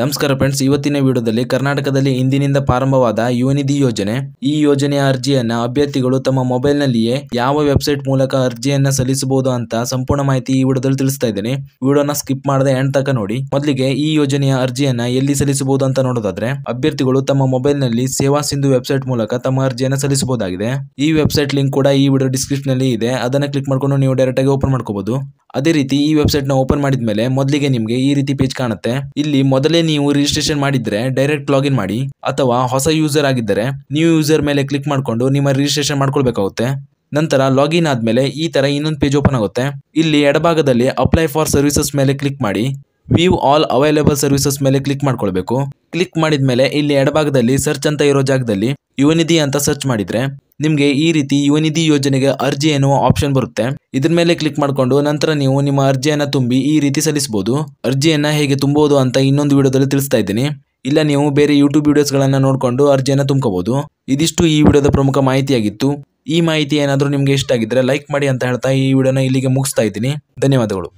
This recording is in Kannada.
ನಮಸ್ಕಾರ ಫ್ರೆಂಡ್ಸ್ ಇವತ್ತಿನ ವಿಡಿಯೋದಲ್ಲಿ ಕರ್ನಾಟಕದಲ್ಲಿ ಇಂದಿನಿಂದ ಪ್ರಾರಂಭವಾದ ಯುವನಿಧಿ ಯೋಜನೆ ಈ ಯೋಜನೆಯ ಅರ್ಜಿಯನ್ನ ಅಭ್ಯರ್ಥಿಗಳು ತಮ್ಮ ಮೊಬೈಲ್ನಲ್ಲಿಯೇ ಯಾವ ವೆಬ್ಸೈಟ್ ಮೂಲಕ ಅರ್ಜಿಯನ್ನು ಸಲ್ಲಿಸಬಹುದು ಅಂತ ಸಂಪೂರ್ಣ ಮಾಹಿತಿ ಈ ವಿಡಿಯೋದಲ್ಲಿ ತಿಳಿಸ್ತಾ ಇದ್ದೇನೆ ವಿಡಿಯೋನ ಸ್ಕಿಪ್ ಮಾಡದೆ ಎಂಡ್ ತಕ ನೋಡಿ ಮೊದಲಿಗೆ ಈ ಯೋಜನೆಯ ಅರ್ಜಿಯನ್ನ ಎಲ್ಲಿ ಸಲ್ಲಿಸಬಹುದು ಅಂತ ನೋಡೋದಾದ್ರೆ ಅಭ್ಯರ್ಥಿಗಳು ತಮ್ಮ ಮೊಬೈಲ್ನಲ್ಲಿ ಸೇವಾ ಸಿಂಧು ವೆಬ್ಸೈಟ್ ಮೂಲಕ ತಮ್ಮ ಅರ್ಜಿಯನ್ನು ಸಲ್ಲಿಸಬಹುದಾಗಿದೆ ಈ ವೆಬ್ಸೈಟ್ ಲಿಂಕ್ ಕೂಡ ಈ ವಿಡಿಯೋ ಡಿಸ್ಕ್ರಿಪ್ಷನ್ ಅಲ್ಲಿ ಇದೆ ಅದನ್ನ ಕ್ಲಿಕ್ ಮಾಡಿಕೊಂಡು ನೀವು ಡೈರೆಕ್ಟ್ ಆಗಿ ಓಪನ್ ಮಾಡ್ಕೋಬಹುದು ಅದೇ ರೀತಿ ಈ ವೆಬ್ಸೈಟ್ ನ ಓಪನ್ ಮಾಡಿದ್ಮೇಲೆ ಮೊದಲಿಗೆ ನಿಮಗೆ ಈ ರೀತಿ ಪೇಜ್ ಕಾಣುತ್ತೆ ಇಲ್ಲಿ ಮೊದಲೇ ನೀವು ರಿಜಿಸ್ಟ್ರೇಷನ್ ಮಾಡಿದ್ರೆ ಡೈರೆಕ್ಟ್ ಲಾಗಿನ್ ಮಾಡಿ ಅಥವಾ ಹೊಸ ಯೂಸರ್ ಆಗಿದ್ದರೆ ನ್ಯೂ ಯೂಸರ್ ಮೇಲೆ ಕ್ಲಿಕ್ ಮಾಡಿಕೊಂಡು ನಿಮ್ಮ ರಿಜಿಸ್ಟ್ರೇಷನ್ ಮಾಡ್ಕೊಳ್ಬೇಕಾಗುತ್ತೆ ನಂತರ ಲಾಗಿನ್ ಆದ್ಮೇಲೆ ಈ ತರ ಇನ್ನೊಂದು ಪೇಜ್ ಓಪನ್ ಆಗುತ್ತೆ ಇಲ್ಲಿ ಎಡಭಾಗದಲ್ಲಿ ಅಪ್ಲೈ ಫಾರ್ ಸರ್ವಿಸಸ್ ಮೇಲೆ ಕ್ಲಿಕ್ ಮಾಡಿ ವ್ಯೂ ಆಲ್ ಅವೈಲೇಬಲ್ ಸರ್ವಿಸಸ್ ಮೇಲೆ ಕ್ಲಿಕ್ ಮಾಡ್ಕೊಳ್ಬೇಕು ಕ್ಲಿಕ್ ಮಾಡಿದ್ಮೇಲೆ ಇಲ್ಲಿ ಎಡಭಾಗದಲ್ಲಿ ಸರ್ಚ್ ಅಂತ ಇರೋ ಜಾಗದಲ್ಲಿ ಯುವನಿಧಿ ಅಂತ ಸರ್ಚ್ ಮಾಡಿದ್ರೆ ನಿಮಗೆ ಈ ರೀತಿ ಯುವನಿಧಿ ಯೋಜನೆಗೆ ಅರ್ಜಿ ಎನ್ನುವ ಆಪ್ಷನ್ ಬರುತ್ತೆ ಇದ್ರ ಮೇಲೆ ಕ್ಲಿಕ್ ಮಾಡಿಕೊಂಡು ನಂತರ ನೀವು ನಿಮ್ಮ ಅರ್ಜಿಯನ್ನು ತುಂಬಿ ಈ ರೀತಿ ಸಲ್ಲಿಸಬಹುದು ಅರ್ಜಿಯನ್ನು ಹೇಗೆ ತುಂಬುವುದು ಅಂತ ಇನ್ನೊಂದು ವಿಡಿಯೋದಲ್ಲಿ ತಿಳಿಸ್ತಾ ಇದ್ದೀನಿ ಇಲ್ಲ ನೀವು ಬೇರೆ ಯೂಟ್ಯೂಬ್ ವಿಡಿಯೋಸ್ಗಳನ್ನು ನೋಡಿಕೊಂಡು ಅರ್ಜಿಯನ್ನು ತುಂಬಬಹುದು ಇದಿಷ್ಟು ಈ ವಿಡಿಯೋದ ಪ್ರಮುಖ ಮಾಹಿತಿಯಾಗಿತ್ತು ಈ ಮಾಹಿತಿ ಏನಾದರೂ ನಿಮಗೆ ಇಷ್ಟ ಆಗಿದ್ದರೆ ಲೈಕ್ ಮಾಡಿ ಅಂತ ಹೇಳ್ತಾ ಈ ವಿಡಿಯೋನ ಇಲ್ಲಿಗೆ ಮುಗಿಸ್ತಾ ಇದ್ದೀನಿ ಧನ್ಯವಾದಗಳು